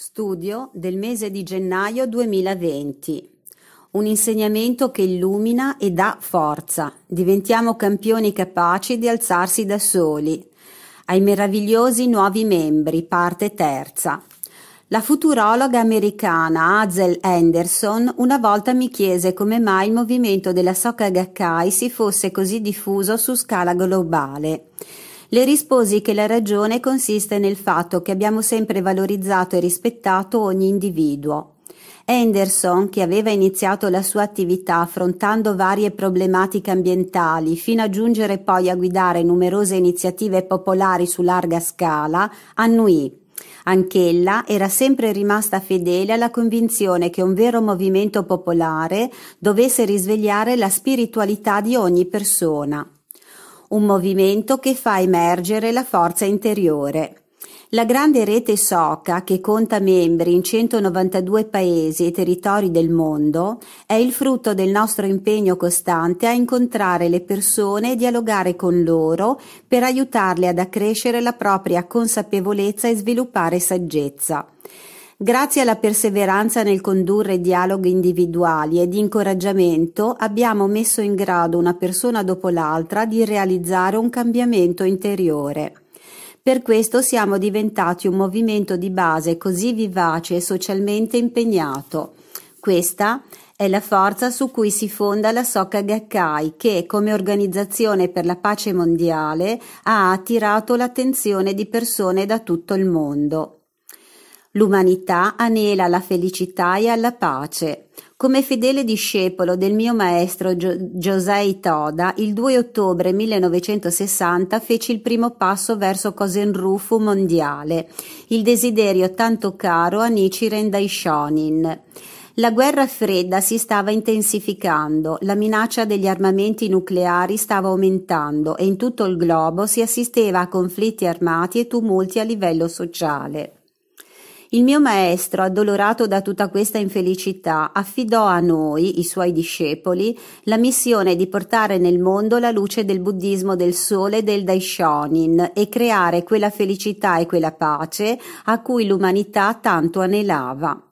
Studio del mese di gennaio 2020. Un insegnamento che illumina e dà forza. Diventiamo campioni capaci di alzarsi da soli. Ai meravigliosi nuovi membri, parte terza. La futurologa americana Hazel Anderson una volta mi chiese come mai il movimento della Soka Gakkai si fosse così diffuso su scala globale. Le risposi che la ragione consiste nel fatto che abbiamo sempre valorizzato e rispettato ogni individuo. Anderson, che aveva iniziato la sua attività affrontando varie problematiche ambientali, fino a giungere poi a guidare numerose iniziative popolari su larga scala, annuì. Anch'ella era sempre rimasta fedele alla convinzione che un vero movimento popolare dovesse risvegliare la spiritualità di ogni persona un movimento che fa emergere la forza interiore. La grande rete SOCA, che conta membri in 192 paesi e territori del mondo, è il frutto del nostro impegno costante a incontrare le persone e dialogare con loro per aiutarle ad accrescere la propria consapevolezza e sviluppare saggezza. Grazie alla perseveranza nel condurre dialoghi individuali e di incoraggiamento abbiamo messo in grado una persona dopo l'altra di realizzare un cambiamento interiore. Per questo siamo diventati un movimento di base così vivace e socialmente impegnato. Questa è la forza su cui si fonda la Soka Gakkai che, come organizzazione per la pace mondiale, ha attirato l'attenzione di persone da tutto il mondo. L'umanità anela alla felicità e alla pace. Come fedele discepolo del mio maestro Gio- Josei Toda, il 2 ottobre 1960 feci il primo passo verso Cosenrufu mondiale, il desiderio tanto caro a Nichiren Daishonin. La guerra fredda si stava intensificando, la minaccia degli armamenti nucleari stava aumentando e in tutto il globo si assisteva a conflitti armati e tumulti a livello sociale. Il mio maestro, addolorato da tutta questa infelicità, affidò a noi, i suoi discepoli, la missione di portare nel mondo la luce del buddismo del sole e del Daishonin e creare quella felicità e quella pace a cui l'umanità tanto anelava.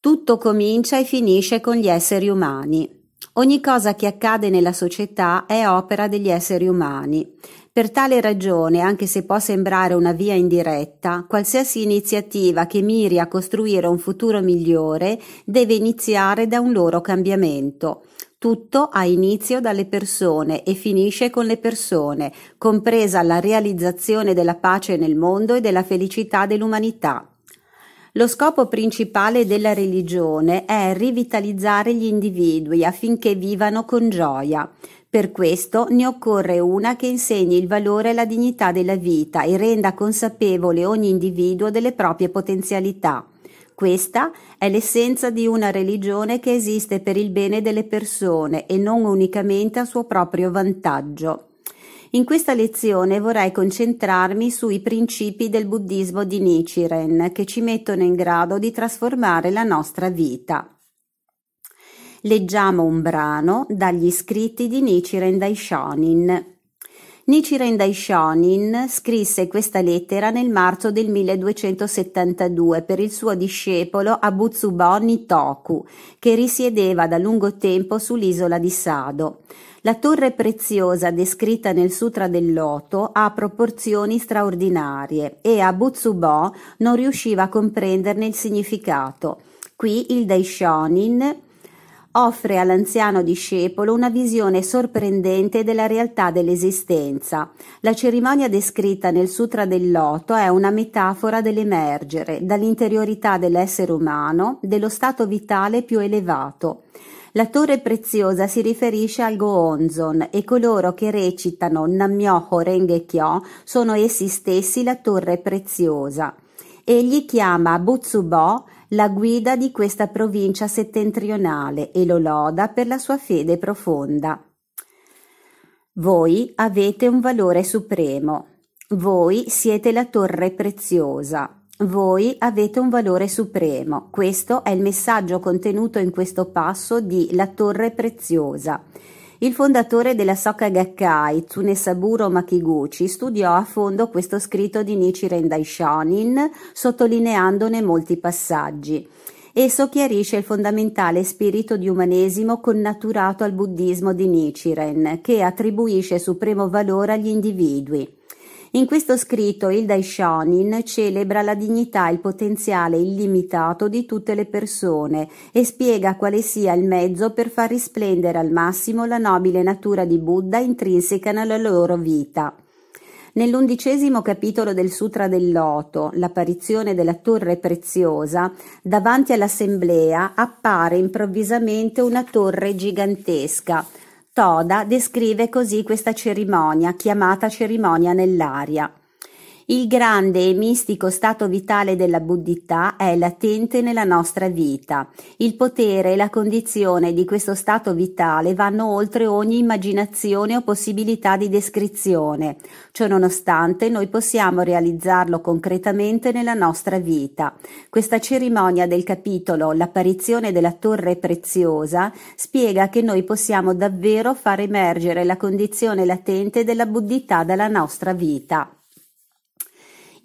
Tutto comincia e finisce con gli esseri umani. Ogni cosa che accade nella società è opera degli esseri umani. Per tale ragione, anche se può sembrare una via indiretta, qualsiasi iniziativa che miri a costruire un futuro migliore deve iniziare da un loro cambiamento. Tutto ha inizio dalle persone e finisce con le persone, compresa la realizzazione della pace nel mondo e della felicità dell'umanità. Lo scopo principale della religione è rivitalizzare gli individui affinché vivano con gioia. Per questo ne occorre una che insegni il valore e la dignità della vita e renda consapevole ogni individuo delle proprie potenzialità. Questa è l'essenza di una religione che esiste per il bene delle persone e non unicamente a suo proprio vantaggio. In questa lezione vorrei concentrarmi sui principi del buddismo di Nichiren che ci mettono in grado di trasformare la nostra vita leggiamo un brano dagli scritti di Nichiren Daishonin. Nichiren Daishonin scrisse questa lettera nel marzo del 1272 per il suo discepolo Abutsubo Nitoku, che risiedeva da lungo tempo sull'isola di Sado. La torre preziosa descritta nel Sutra del Loto ha proporzioni straordinarie e Abutsubo non riusciva a comprenderne il significato. Qui il Daishonin offre all'anziano discepolo una visione sorprendente della realtà dell'esistenza. La cerimonia descritta nel Sutra del Loto è una metafora dell'emergere dall'interiorità dell'essere umano, dello stato vitale più elevato. La torre preziosa si riferisce al Goonzon e coloro che recitano Nammyoho Renge Kyo sono essi stessi la torre preziosa. Egli chiama Butsubo la guida di questa provincia settentrionale e lo loda per la sua fede profonda. Voi avete un valore supremo, voi siete la torre preziosa, voi avete un valore supremo. Questo è il messaggio contenuto in questo passo di La torre preziosa il fondatore della Soka Gakkai, Tsunesaburo Makiguchi, studiò a fondo questo scritto di Nichiren Daishonin, sottolineandone molti passaggi. Esso chiarisce il fondamentale spirito di umanesimo connaturato al buddismo di Nichiren, che attribuisce supremo valore agli individui. In questo scritto il Daishonin celebra la dignità e il potenziale illimitato di tutte le persone e spiega quale sia il mezzo per far risplendere al massimo la nobile natura di Buddha intrinseca nella loro vita. Nell'undicesimo capitolo del Sutra del Loto, l'apparizione della torre preziosa, davanti all'assemblea appare improvvisamente una torre gigantesca, Toda descrive così questa cerimonia, chiamata cerimonia nell'aria il grande e mistico stato vitale della buddhità è latente nella nostra vita. Il potere e la condizione di questo stato vitale vanno oltre ogni immaginazione o possibilità di descrizione. Ciononostante, noi possiamo realizzarlo concretamente nella nostra vita. Questa cerimonia del capitolo L'apparizione della torre preziosa spiega che noi possiamo davvero far emergere la condizione latente della buddhità dalla nostra vita.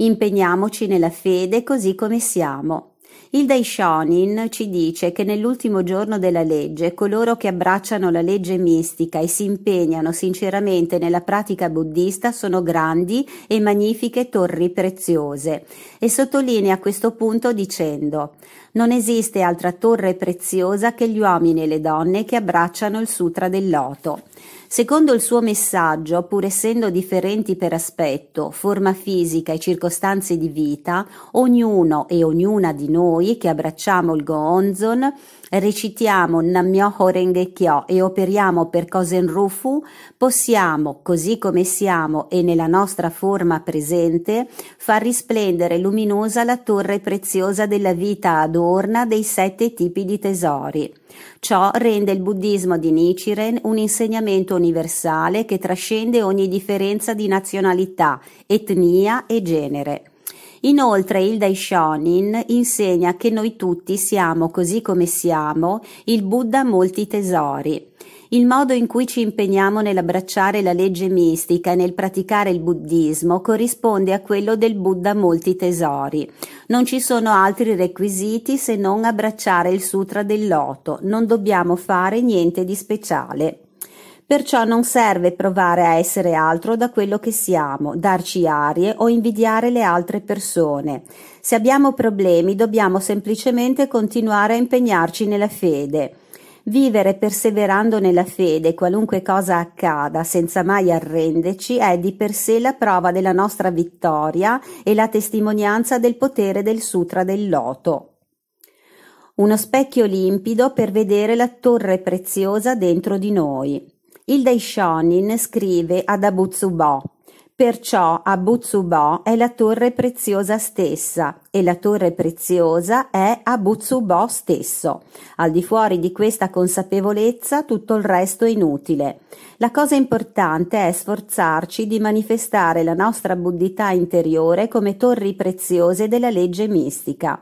Impegniamoci nella fede così come siamo. Il Daishonin ci dice che nell'ultimo giorno della legge coloro che abbracciano la legge mistica e si impegnano sinceramente nella pratica buddista sono grandi e magnifiche torri preziose e sottolinea questo punto dicendo non esiste altra torre preziosa che gli uomini e le donne che abbracciano il Sutra del Loto. Secondo il suo messaggio, pur essendo differenti per aspetto, forma fisica e circostanze di vita, ognuno e ognuna di noi che abbracciamo il Goonzon recitiamo Nammyoho Renge Kyo e operiamo per Kosen Rufu, possiamo, così come siamo e nella nostra forma presente, far risplendere luminosa la torre preziosa della vita ad adorna dei sette tipi di tesori. Ciò rende il buddismo di Nichiren un insegnamento universale che trascende ogni differenza di nazionalità, etnia e genere. Inoltre il Daishonin insegna che noi tutti siamo così come siamo il Buddha molti tesori il modo in cui ci impegniamo nell'abbracciare la legge mistica e nel praticare il buddismo corrisponde a quello del Buddha molti tesori. Non ci sono altri requisiti se non abbracciare il sutra del loto, non dobbiamo fare niente di speciale. Perciò non serve provare a essere altro da quello che siamo, darci arie o invidiare le altre persone. Se abbiamo problemi dobbiamo semplicemente continuare a impegnarci nella fede. Vivere perseverando nella fede, qualunque cosa accada, senza mai arrenderci, è di per sé la prova della nostra vittoria e la testimonianza del potere del Sutra del Loto. Uno specchio limpido per vedere la torre preziosa dentro di noi. Il Daishonin scrive ad Abu Zubo. Perciò Abu-Zubo è la torre preziosa stessa e la torre preziosa è Abu-Zubo stesso. Al di fuori di questa consapevolezza tutto il resto è inutile. La cosa importante è sforzarci di manifestare la nostra buddità interiore come torri preziose della legge mistica.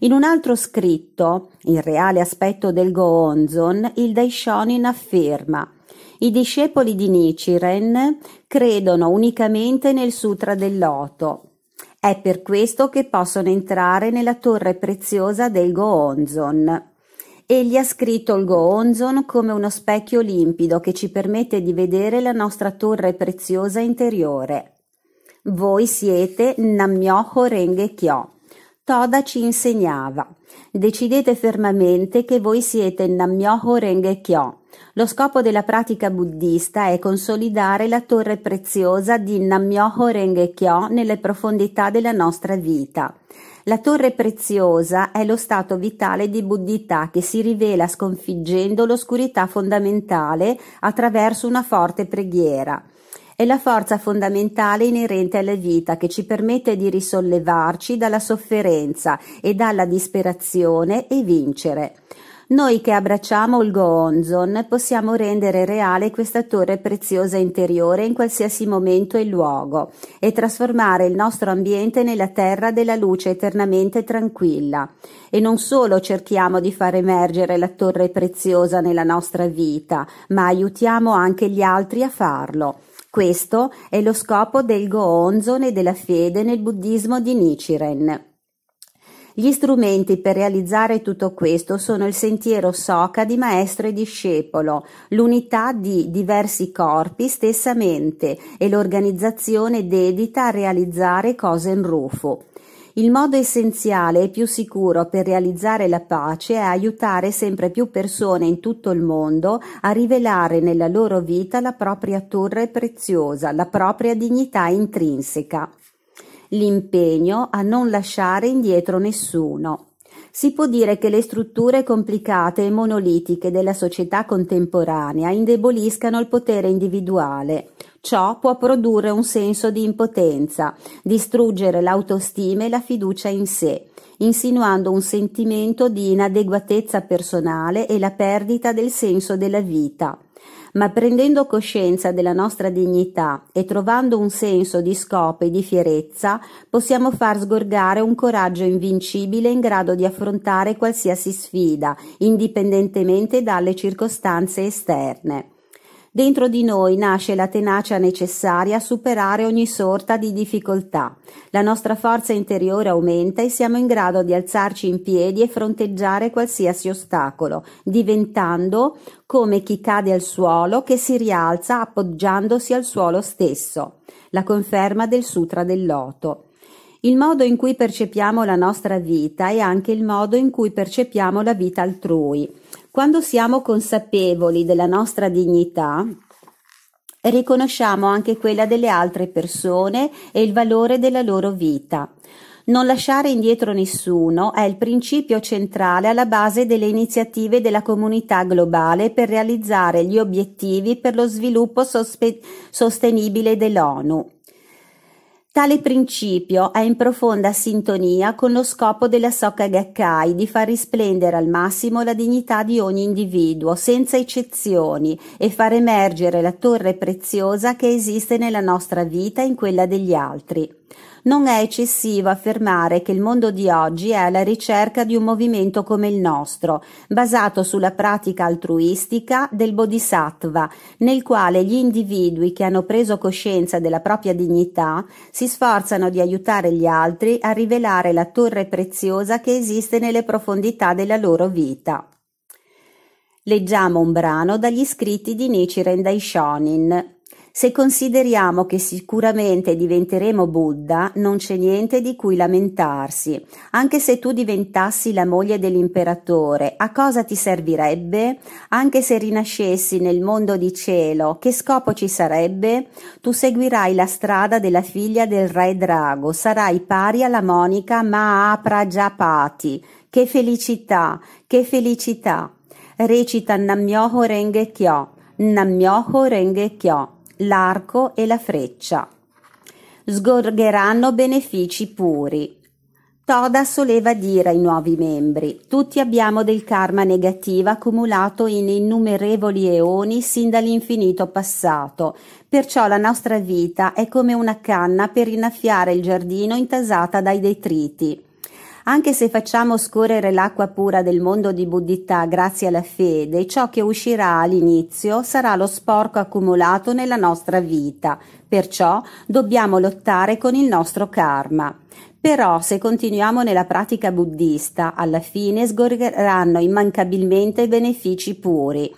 In un altro scritto, il reale aspetto del Goonzon, il Daishonin afferma i discepoli di Nichiren credono unicamente nel Sutra del Loto. È per questo che possono entrare nella torre preziosa del Goonzon. Egli ha scritto il Goonzon come uno specchio limpido che ci permette di vedere la nostra torre preziosa interiore. Voi siete Nammyoho Renge Kyo. Toda ci insegnava: Decidete fermamente che voi siete Nammyoho Renge Kyo. Lo scopo della pratica buddista è consolidare la torre preziosa di Nammyoho Renge Kyo nelle profondità della nostra vita. La torre preziosa è lo stato vitale di buddhità che si rivela sconfiggendo l'oscurità fondamentale attraverso una forte preghiera. È la forza fondamentale inerente alla vita che ci permette di risollevarci dalla sofferenza e dalla disperazione e vincere. Noi che abbracciamo il Goonzon possiamo rendere reale questa torre preziosa interiore in qualsiasi momento e luogo e trasformare il nostro ambiente nella terra della luce eternamente tranquilla. E non solo cerchiamo di far emergere la torre preziosa nella nostra vita, ma aiutiamo anche gli altri a farlo. Questo è lo scopo del Goonzon e della fede nel buddismo di Nichiren. Gli strumenti per realizzare tutto questo sono il sentiero soca di maestro e discepolo, l'unità di diversi corpi stessa mente e l'organizzazione dedita a realizzare cose in Rufo. Il modo essenziale e più sicuro per realizzare la pace è aiutare sempre più persone in tutto il mondo a rivelare nella loro vita la propria torre preziosa, la propria dignità intrinseca. L'impegno a non lasciare indietro nessuno. Si può dire che le strutture complicate e monolitiche della società contemporanea indeboliscano il potere individuale, Ciò può produrre un senso di impotenza, distruggere l'autostima e la fiducia in sé, insinuando un sentimento di inadeguatezza personale e la perdita del senso della vita. Ma prendendo coscienza della nostra dignità e trovando un senso di scopo e di fierezza, possiamo far sgorgare un coraggio invincibile in grado di affrontare qualsiasi sfida, indipendentemente dalle circostanze esterne. Dentro di noi nasce la tenacia necessaria a superare ogni sorta di difficoltà. La nostra forza interiore aumenta e siamo in grado di alzarci in piedi e fronteggiare qualsiasi ostacolo, diventando come chi cade al suolo che si rialza appoggiandosi al suolo stesso. La conferma del Sutra del Loto. Il modo in cui percepiamo la nostra vita è anche il modo in cui percepiamo la vita altrui. Quando siamo consapevoli della nostra dignità, riconosciamo anche quella delle altre persone e il valore della loro vita. Non lasciare indietro nessuno è il principio centrale alla base delle iniziative della comunità globale per realizzare gli obiettivi per lo sviluppo sospe- sostenibile dell'ONU. Tale principio è in profonda sintonia con lo scopo della Soka Gakkai di far risplendere al massimo la dignità di ogni individuo, senza eccezioni, e far emergere la torre preziosa che esiste nella nostra vita e in quella degli altri. Non è eccessivo affermare che il mondo di oggi è alla ricerca di un movimento come il nostro, basato sulla pratica altruistica del bodhisattva, nel quale gli individui che hanno preso coscienza della propria dignità si sforzano di aiutare gli altri a rivelare la torre preziosa che esiste nelle profondità della loro vita. Leggiamo un brano dagli scritti di Nichiren Daishonin, se consideriamo che sicuramente diventeremo Buddha, non c'è niente di cui lamentarsi. Anche se tu diventassi la moglie dell'imperatore, a cosa ti servirebbe? Anche se rinascessi nel mondo di cielo, che scopo ci sarebbe? Tu seguirai la strada della figlia del re Drago, sarai pari alla monica Maaprajapati. Che felicità, che felicità! Recita Nammyoho Renge Kyo, Nammyoho Renge Kyo l'arco e la freccia. Sgorgeranno benefici puri. Toda soleva dire ai nuovi membri: Tutti abbiamo del karma negativo accumulato in innumerevoli eoni sin dall'infinito passato, perciò la nostra vita è come una canna per innaffiare il giardino intasata dai detriti. Anche se facciamo scorrere l'acqua pura del mondo di Buddhità grazie alla fede, ciò che uscirà all'inizio sarà lo sporco accumulato nella nostra vita. Perciò dobbiamo lottare con il nostro karma. Però se continuiamo nella pratica buddista, alla fine sgorgeranno immancabilmente i benefici puri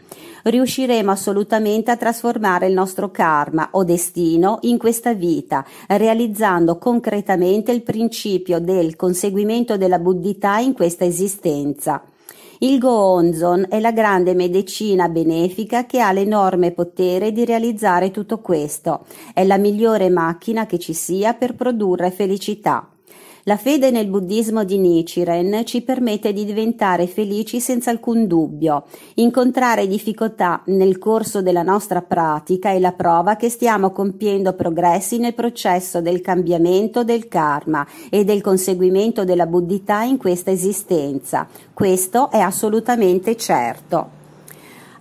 riusciremo assolutamente a trasformare il nostro karma o destino in questa vita, realizzando concretamente il principio del conseguimento della buddhità in questa esistenza. Il Goonzon è la grande medicina benefica che ha l'enorme potere di realizzare tutto questo. È la migliore macchina che ci sia per produrre felicità. La fede nel buddismo di Nichiren ci permette di diventare felici senza alcun dubbio. Incontrare difficoltà nel corso della nostra pratica è la prova che stiamo compiendo progressi nel processo del cambiamento del karma e del conseguimento della buddhità in questa esistenza. Questo è assolutamente certo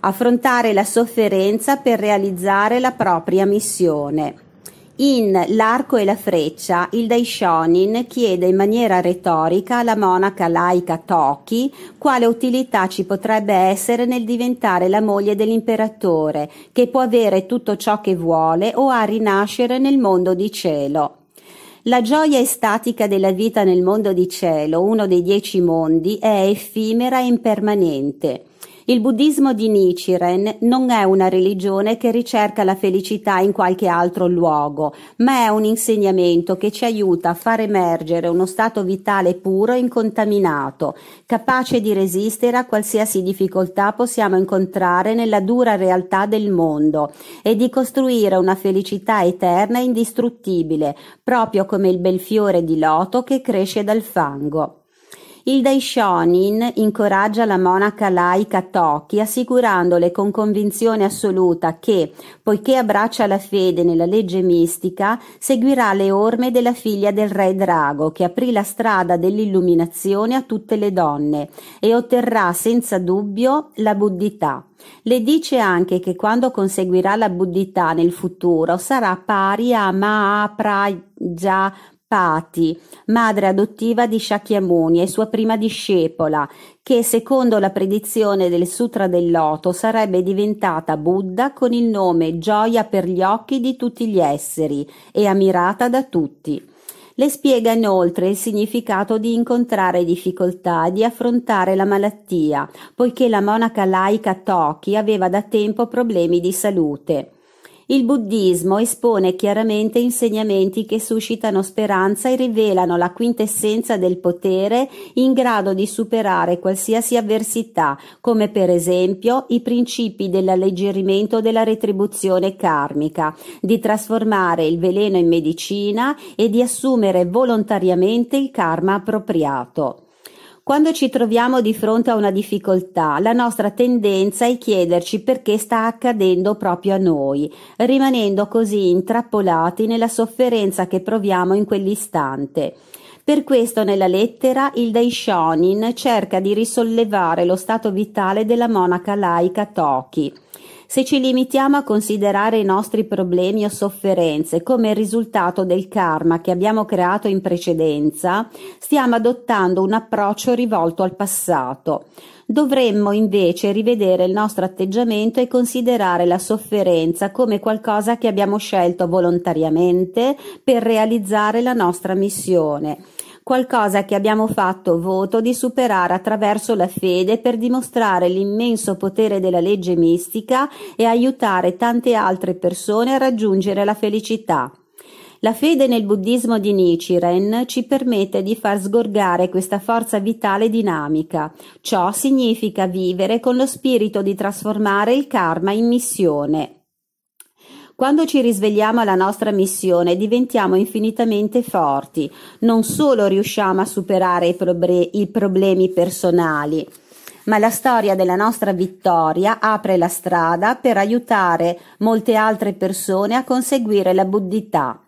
affrontare la sofferenza per realizzare la propria missione. In L'arco e la freccia, il Daishonin chiede in maniera retorica alla monaca laica Toki quale utilità ci potrebbe essere nel diventare la moglie dell'imperatore, che può avere tutto ciò che vuole o a rinascere nel mondo di cielo. La gioia estatica della vita nel mondo di cielo, uno dei dieci mondi, è effimera e impermanente. Il buddismo di Nichiren non è una religione che ricerca la felicità in qualche altro luogo, ma è un insegnamento che ci aiuta a far emergere uno stato vitale puro e incontaminato, capace di resistere a qualsiasi difficoltà possiamo incontrare nella dura realtà del mondo e di costruire una felicità eterna e indistruttibile, proprio come il bel fiore di loto che cresce dal fango. Il Daishonin incoraggia la monaca laica Toki assicurandole con convinzione assoluta che, poiché abbraccia la fede nella legge mistica, seguirà le orme della figlia del re Drago che aprì la strada dell'illuminazione a tutte le donne e otterrà senza dubbio la buddità. Le dice anche che quando conseguirà la buddità nel futuro sarà pari a Mahaprajna Pati, madre adottiva di Shakyamuni e sua prima discepola, che secondo la predizione del Sutra del Loto sarebbe diventata Buddha con il nome Gioia per gli occhi di tutti gli esseri e ammirata da tutti. Le spiega inoltre il significato di incontrare difficoltà e di affrontare la malattia, poiché la monaca laica Toki aveva da tempo problemi di salute. Il buddismo espone chiaramente insegnamenti che suscitano speranza e rivelano la quintessenza del potere in grado di superare qualsiasi avversità, come per esempio i principi dell'alleggerimento della retribuzione karmica, di trasformare il veleno in medicina e di assumere volontariamente il karma appropriato. Quando ci troviamo di fronte a una difficoltà, la nostra tendenza è chiederci perché sta accadendo proprio a noi, rimanendo così intrappolati nella sofferenza che proviamo in quell'istante. Per questo nella lettera il Daishonin cerca di risollevare lo stato vitale della monaca laica Toki se ci limitiamo a considerare i nostri problemi o sofferenze come il risultato del karma che abbiamo creato in precedenza, stiamo adottando un approccio rivolto al passato. Dovremmo invece rivedere il nostro atteggiamento e considerare la sofferenza come qualcosa che abbiamo scelto volontariamente per realizzare la nostra missione qualcosa che abbiamo fatto voto di superare attraverso la fede per dimostrare l'immenso potere della legge mistica e aiutare tante altre persone a raggiungere la felicità. La fede nel buddismo di Nichiren ci permette di far sgorgare questa forza vitale dinamica. Ciò significa vivere con lo spirito di trasformare il karma in missione. Quando ci risvegliamo alla nostra missione diventiamo infinitamente forti, non solo riusciamo a superare i, proble- i problemi personali, ma la storia della nostra vittoria apre la strada per aiutare molte altre persone a conseguire la buddhità.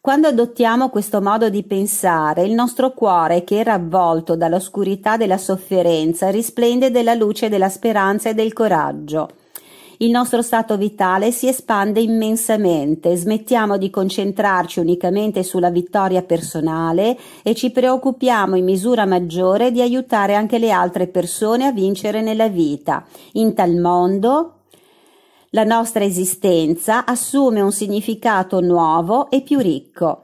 Quando adottiamo questo modo di pensare, il nostro cuore, che era avvolto dall'oscurità della sofferenza, risplende della luce della speranza e del coraggio il nostro stato vitale si espande immensamente, smettiamo di concentrarci unicamente sulla vittoria personale e ci preoccupiamo in misura maggiore di aiutare anche le altre persone a vincere nella vita. In tal modo la nostra esistenza assume un significato nuovo e più ricco.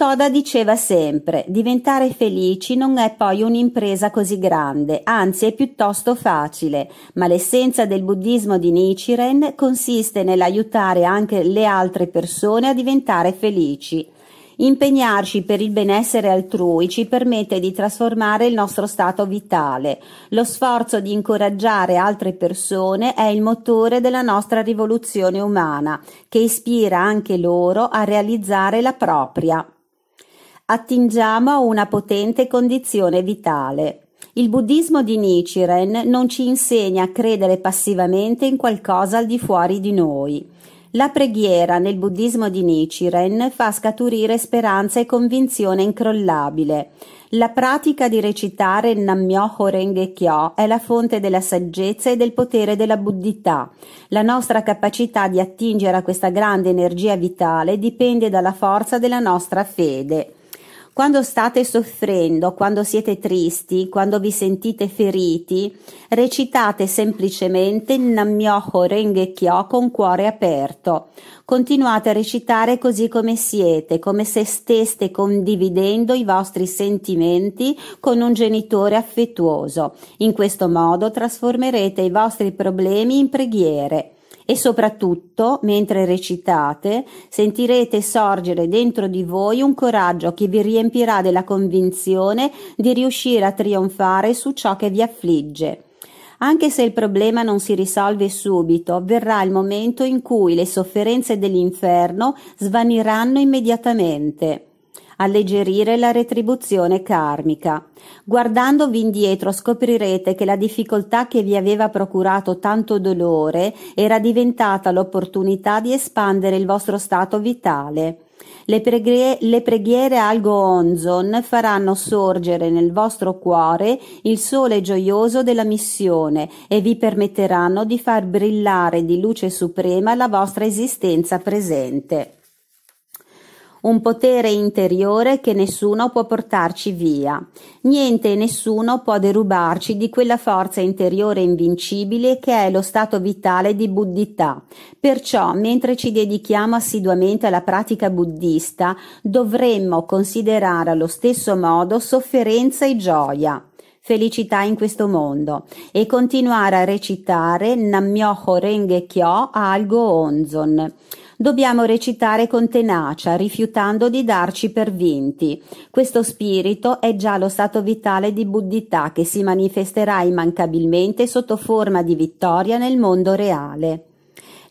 Toda diceva sempre: diventare felici non è poi un'impresa così grande, anzi è piuttosto facile, ma l'essenza del buddismo di Nichiren consiste nell'aiutare anche le altre persone a diventare felici. Impegnarci per il benessere altrui ci permette di trasformare il nostro stato vitale. Lo sforzo di incoraggiare altre persone è il motore della nostra rivoluzione umana, che ispira anche loro a realizzare la propria attingiamo a una potente condizione vitale. Il buddismo di Nichiren non ci insegna a credere passivamente in qualcosa al di fuori di noi. La preghiera nel buddismo di Nichiren fa scaturire speranza e convinzione incrollabile. La pratica di recitare il Nammyoho Renge Kyo è la fonte della saggezza e del potere della buddhità. La nostra capacità di attingere a questa grande energia vitale dipende dalla forza della nostra fede. Quando state soffrendo, quando siete tristi, quando vi sentite feriti, recitate semplicemente il Nammyoho Renge Kyo con cuore aperto. Continuate a recitare così come siete, come se steste condividendo i vostri sentimenti con un genitore affettuoso. In questo modo trasformerete i vostri problemi in preghiere e soprattutto, mentre recitate, sentirete sorgere dentro di voi un coraggio che vi riempirà della convinzione di riuscire a trionfare su ciò che vi affligge. Anche se il problema non si risolve subito, verrà il momento in cui le sofferenze dell'inferno svaniranno immediatamente alleggerire la retribuzione karmica. Guardandovi indietro scoprirete che la difficoltà che vi aveva procurato tanto dolore era diventata l'opportunità di espandere il vostro stato vitale. Le, preghe, le, preghiere algo onzon faranno sorgere nel vostro cuore il sole gioioso della missione e vi permetteranno di far brillare di luce suprema la vostra esistenza presente un potere interiore che nessuno può portarci via. Niente e nessuno può derubarci di quella forza interiore invincibile che è lo stato vitale di buddhità. Perciò, mentre ci dedichiamo assiduamente alla pratica buddista, dovremmo considerare allo stesso modo sofferenza e gioia felicità in questo mondo e continuare a recitare Nammyoho Renge Kyo Algo Onzon dobbiamo recitare con tenacia, rifiutando di darci per vinti. Questo spirito è già lo stato vitale di buddhità che si manifesterà immancabilmente sotto forma di vittoria nel mondo reale.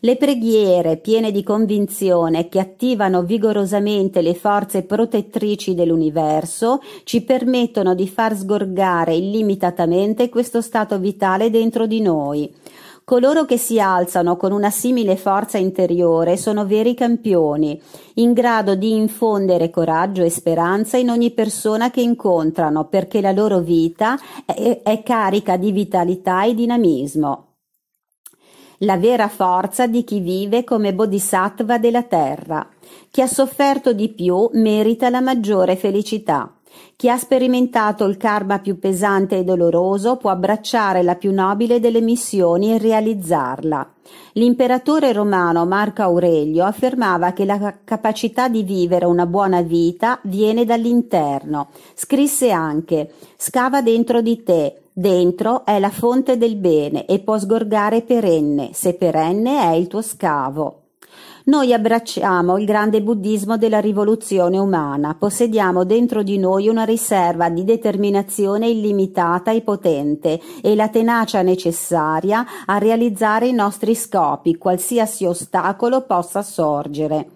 Le preghiere piene di convinzione che attivano vigorosamente le forze protettrici dell'universo ci permettono di far sgorgare illimitatamente questo stato vitale dentro di noi. Coloro che si alzano con una simile forza interiore sono veri campioni, in grado di infondere coraggio e speranza in ogni persona che incontrano, perché la loro vita è, è carica di vitalità e dinamismo. La vera forza di chi vive come bodhisattva della terra. Chi ha sofferto di più merita la maggiore felicità. Chi ha sperimentato il karma più pesante e doloroso può abbracciare la più nobile delle missioni e realizzarla. L'imperatore romano Marco Aurelio affermava che la capacità di vivere una buona vita viene dall'interno. Scrisse anche Scava dentro di te. Dentro è la fonte del bene e può sgorgare perenne, se perenne è il tuo scavo. Noi abbracciamo il grande buddismo della rivoluzione umana, possediamo dentro di noi una riserva di determinazione illimitata e potente e la tenacia necessaria a realizzare i nostri scopi, qualsiasi ostacolo possa sorgere.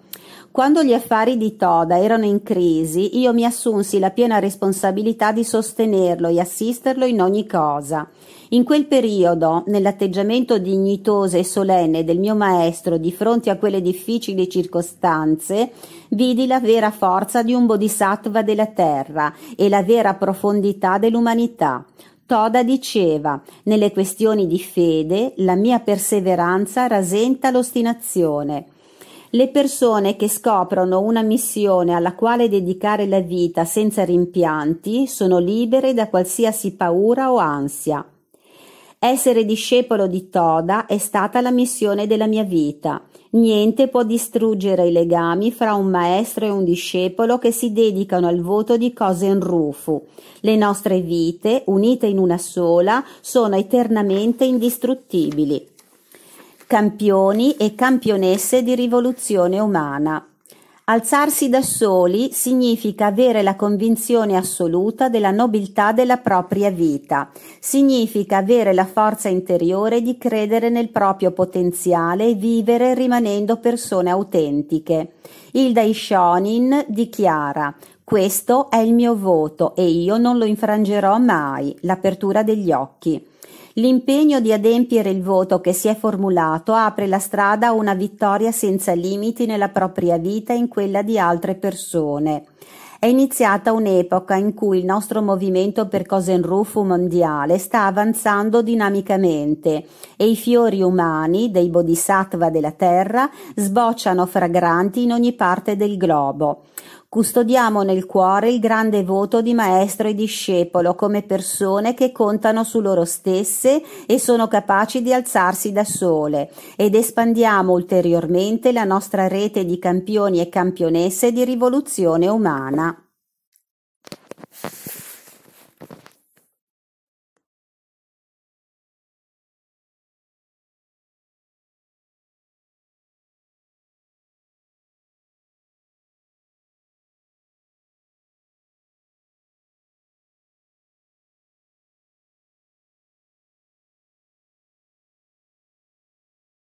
Quando gli affari di Toda erano in crisi, io mi assunsi la piena responsabilità di sostenerlo e assisterlo in ogni cosa. In quel periodo, nell'atteggiamento dignitoso e solenne del mio maestro di fronte a quelle difficili circostanze, vidi la vera forza di un bodhisattva della terra e la vera profondità dell'umanità. Toda diceva, nelle questioni di fede la mia perseveranza rasenta l'ostinazione. Le persone che scoprono una missione alla quale dedicare la vita senza rimpianti sono libere da qualsiasi paura o ansia. Essere discepolo di Toda è stata la missione della mia vita. Niente può distruggere i legami fra un maestro e un discepolo che si dedicano al voto di cose in rufu. Le nostre vite, unite in una sola, sono eternamente indistruttibili campioni e campionesse di rivoluzione umana. Alzarsi da soli significa avere la convinzione assoluta della nobiltà della propria vita, significa avere la forza interiore di credere nel proprio potenziale e vivere rimanendo persone autentiche. Il Daishonin dichiara questo è il mio voto e io non lo infrangerò mai. L'apertura degli occhi. L'impegno di adempiere il voto che si è formulato apre la strada a una vittoria senza limiti nella propria vita e in quella di altre persone. È iniziata un'epoca in cui il nostro movimento per Cosenrufu mondiale sta avanzando dinamicamente e i fiori umani dei bodhisattva della terra sbocciano fragranti in ogni parte del globo. Custodiamo nel cuore il grande voto di maestro e discepolo come persone che contano su loro stesse e sono capaci di alzarsi da sole ed espandiamo ulteriormente la nostra rete di campioni e campionesse di rivoluzione umana.